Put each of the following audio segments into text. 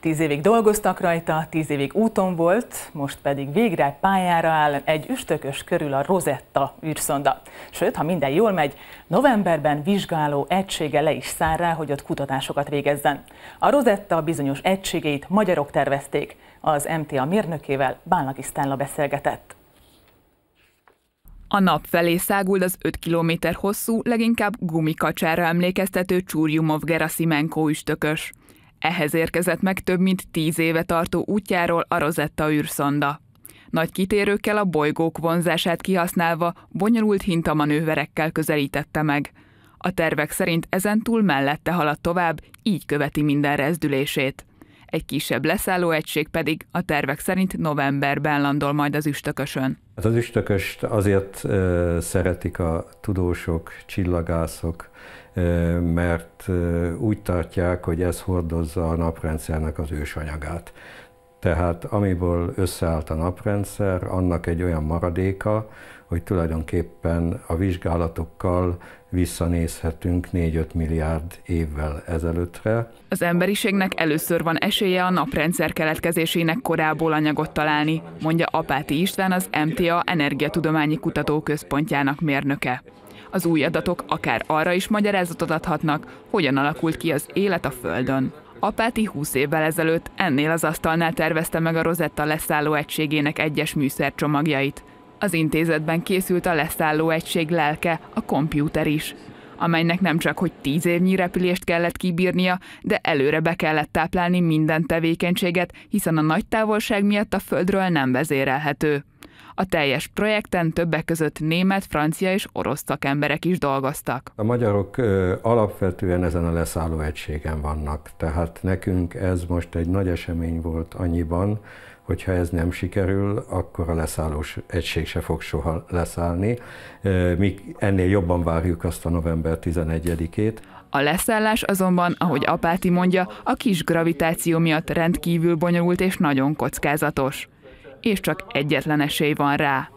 Tíz évig dolgoztak rajta, tíz évig úton volt, most pedig végre pályára áll egy üstökös körül a Rosetta űrszonda. Sőt, ha minden jól megy, novemberben vizsgáló egysége le is szár rá, hogy ott kutatásokat végezzen. A Rosetta bizonyos egységeit magyarok tervezték. Az MTA mérnökével Bálnaki Sztánla beszélgetett. A nap felé száguld az 5 km hosszú, leginkább gumikacsára emlékeztető Csúrjumov Gerasimenko üstökös. Ehhez érkezett meg több mint tíz éve tartó útjáról a Rosetta űrszonda. Nagy kitérőkkel a bolygók vonzását kihasználva bonyolult hintamanőverekkel közelítette meg. A tervek szerint ezentúl mellette halad tovább, így követi minden rezdülését egy kisebb leszállóegység pedig a tervek szerint novemberben landol majd az üstökösön. Hát az üstököst azért szeretik a tudósok, csillagászok, mert úgy tartják, hogy ez hordozza a naprendszernek az ősanyagát. Tehát amiből összeállt a naprendszer, annak egy olyan maradéka, hogy tulajdonképpen a vizsgálatokkal visszanézhetünk 4-5 milliárd évvel ezelőttre. Az emberiségnek először van esélye a naprendszer keletkezésének korából anyagot találni, mondja Apáti István az MTA Energiatudományi Kutatóközpontjának mérnöke. Az új adatok akár arra is magyarázatot adhatnak, hogyan alakult ki az élet a Földön. Apáti 20 évvel ezelőtt ennél az asztalnál tervezte meg a Rosetta leszálló egységének egyes műszercsomagjait. Az intézetben készült a leszálló egység lelke, a kompjúter is amelynek nem csak hogy tíz évnyi repülést kellett kibírnia, de előre be kellett táplálni minden tevékenységet, hiszen a nagy távolság miatt a földről nem vezérelhető. A teljes projekten többek között német, francia és orosz szakemberek is dolgoztak. A magyarok alapvetően ezen a leszálló egységen vannak, tehát nekünk ez most egy nagy esemény volt annyiban, hogyha ez nem sikerül, akkor a leszállós egység se fog soha leszállni. Mi ennél jobban várjuk azt a november 11-ét. A leszállás azonban, ahogy Apáti mondja, a kis gravitáció miatt rendkívül bonyolult és nagyon kockázatos és csak egyetlen esély van rá.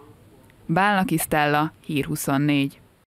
Bálnaki Stella, Hír 24.